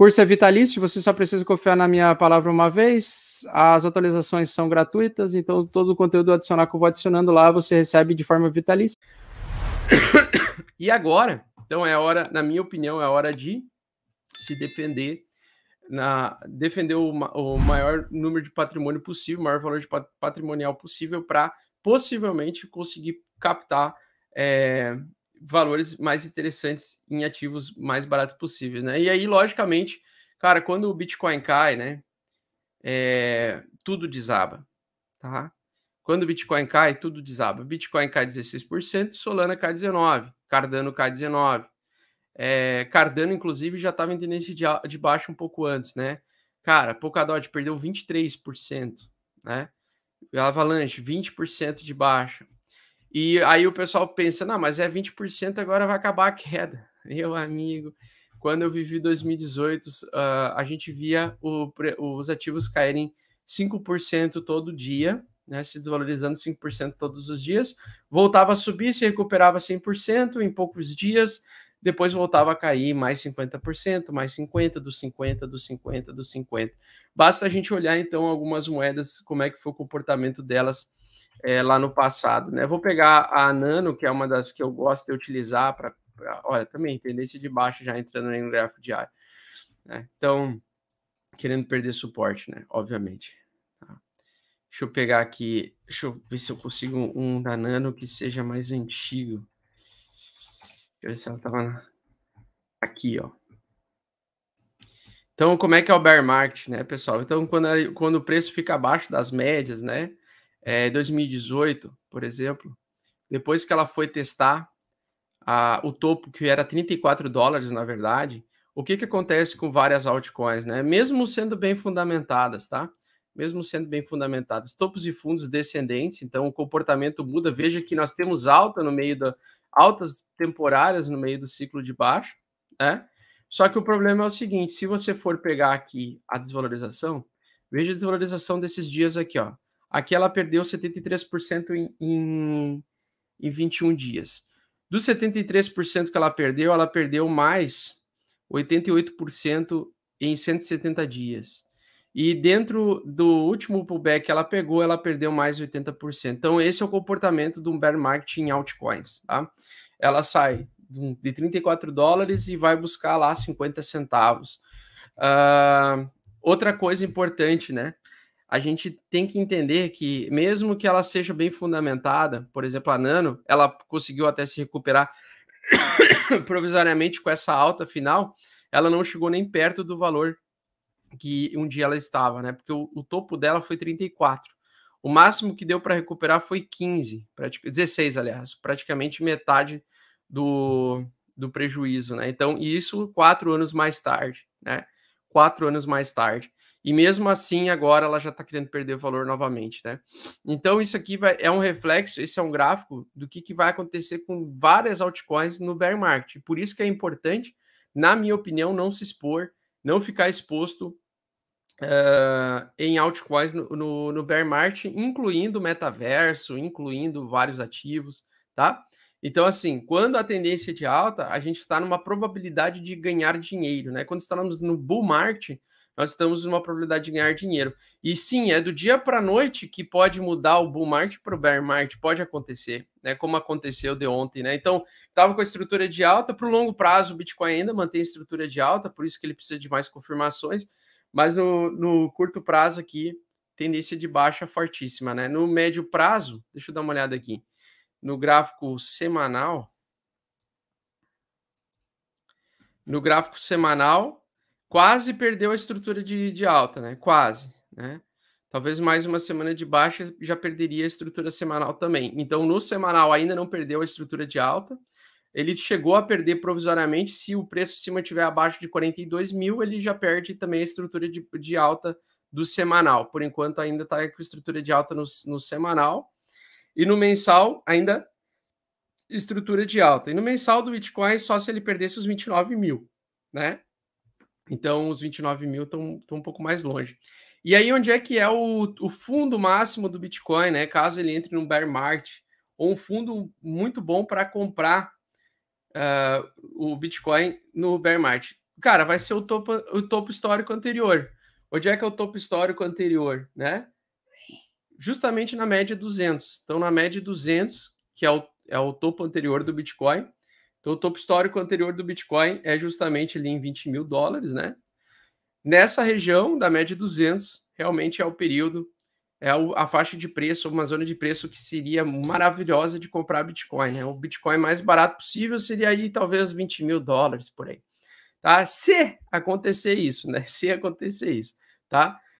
Curso é vitalício, você só precisa confiar na minha palavra uma vez. As atualizações são gratuitas, então todo o conteúdo adicional que eu vou adicionando lá você recebe de forma vitalícia. E agora, então é a hora, na minha opinião, é a hora de se defender na defender o, o maior número de patrimônio possível, o maior valor de patrimonial possível para possivelmente conseguir captar é, valores mais interessantes em ativos mais baratos possíveis, né? E aí, logicamente, cara, quando o Bitcoin cai, né? É, tudo desaba, tá? Quando o Bitcoin cai, tudo desaba. Bitcoin cai 16%, Solana cai 19%, Cardano cai 19%. É, Cardano, inclusive, já estava tá em tendência de, de baixa um pouco antes, né? Cara, Polkadot perdeu 23%, né? Avalanche, 20% de baixa. E aí o pessoal pensa, não, mas é 20%, agora vai acabar a queda. Meu amigo, quando eu vivi 2018, uh, ah, a gente via o, os ativos caírem 5% todo dia, né, se desvalorizando 5% todos os dias, voltava a subir, se recuperava 100% em poucos dias, depois voltava a cair mais 50%, mais 50%, dos 50%, dos 50%, dos 50%. Basta a gente olhar, então, algumas moedas, como é que foi o comportamento delas é, lá no passado. Né? Vou pegar a Nano, que é uma das que eu gosto de utilizar para. Olha, também tendência de baixa já entrando em um gráfico diário. Né? Então, querendo perder suporte, né? Obviamente. Tá. Deixa eu pegar aqui. Deixa eu ver se eu consigo um da Nano que seja mais antigo. Deixa eu ver se ela estava na... aqui, ó. Então, como é que é o bear market, né, pessoal? Então, quando, quando o preço fica abaixo das médias, né? é, 2018, por exemplo, depois que ela foi testar a, o topo, que era 34 dólares, na verdade, o que, que acontece com várias altcoins, né? Mesmo sendo bem fundamentadas, tá? Mesmo sendo bem fundamentadas, topos e fundos descendentes, então o comportamento muda. Veja que nós temos alta no meio da altas temporárias no meio do ciclo de baixo, né? Só que o problema é o seguinte: se você for pegar aqui a desvalorização, veja a desvalorização desses dias aqui, ó. Aqui ela perdeu 73% em, em, em 21 dias. Dos 73% que ela perdeu, ela perdeu mais 88% em 170 dias. E dentro do último pullback que ela pegou, ela perdeu mais 80%. Então, esse é o comportamento do bear market em altcoins. Tá? Ela sai de 34 dólares e vai buscar lá 50 centavos. Uh, outra coisa importante, né? a gente tem que entender que, mesmo que ela seja bem fundamentada, por exemplo, a Nano, ela conseguiu até se recuperar provisoriamente com essa alta final, ela não chegou nem perto do valor que um dia ela estava, né? Porque o, o topo dela foi 34. O máximo que deu para recuperar foi 15, 16, aliás, praticamente metade do, do prejuízo, né? Então, isso quatro anos mais tarde, né? Quatro anos mais tarde. E mesmo assim, agora ela já está querendo perder valor novamente, né? Então, isso aqui vai, é um reflexo, esse é um gráfico do que, que vai acontecer com várias altcoins no bear market. Por isso que é importante, na minha opinião, não se expor, não ficar exposto uh, em altcoins no, no, no bear market, incluindo metaverso, incluindo vários ativos, tá? Então, assim, quando a tendência é de alta, a gente está numa probabilidade de ganhar dinheiro, né? Quando estamos tá no bull market, nós estamos numa probabilidade de ganhar dinheiro. E sim, é do dia para a noite que pode mudar o bull market para o bear market, pode acontecer, né? Como aconteceu de ontem, né? Então, estava com a estrutura de alta, para o longo prazo o Bitcoin ainda mantém a estrutura de alta, por isso que ele precisa de mais confirmações, mas no, no curto prazo aqui, tendência de baixa fortíssima, né? No médio prazo, deixa eu dar uma olhada aqui, no gráfico semanal, no gráfico semanal, quase perdeu a estrutura de, de alta, né? Quase, né? Talvez mais uma semana de baixa já perderia a estrutura semanal também. Então, no semanal ainda não perdeu a estrutura de alta. Ele chegou a perder provisoriamente. Se o preço se mantiver abaixo de 42 mil, ele já perde também a estrutura de, de alta do semanal. Por enquanto, ainda está com estrutura de alta no, no semanal. E no mensal, ainda estrutura de alta. E no mensal do Bitcoin, só se ele perdesse os 29 mil, né? Então, os 29 mil estão um pouco mais longe. E aí, onde é que é o, o fundo máximo do Bitcoin, né? Caso ele entre no bear market, ou um fundo muito bom para comprar uh, o Bitcoin no bear market. Cara, vai ser o topo, o topo histórico anterior. Onde é que é o topo histórico anterior, né? Justamente na média 200. Então, na média 200, que é o, é o topo anterior do Bitcoin, então, o topo histórico anterior do Bitcoin é justamente ali em 20 mil dólares, né? Nessa região da média 200, realmente é o período, é a faixa de preço, uma zona de preço que seria maravilhosa de comprar Bitcoin, né? O Bitcoin mais barato possível seria aí talvez 20 mil dólares por aí, tá? Se acontecer isso, né? Se acontecer isso, tá?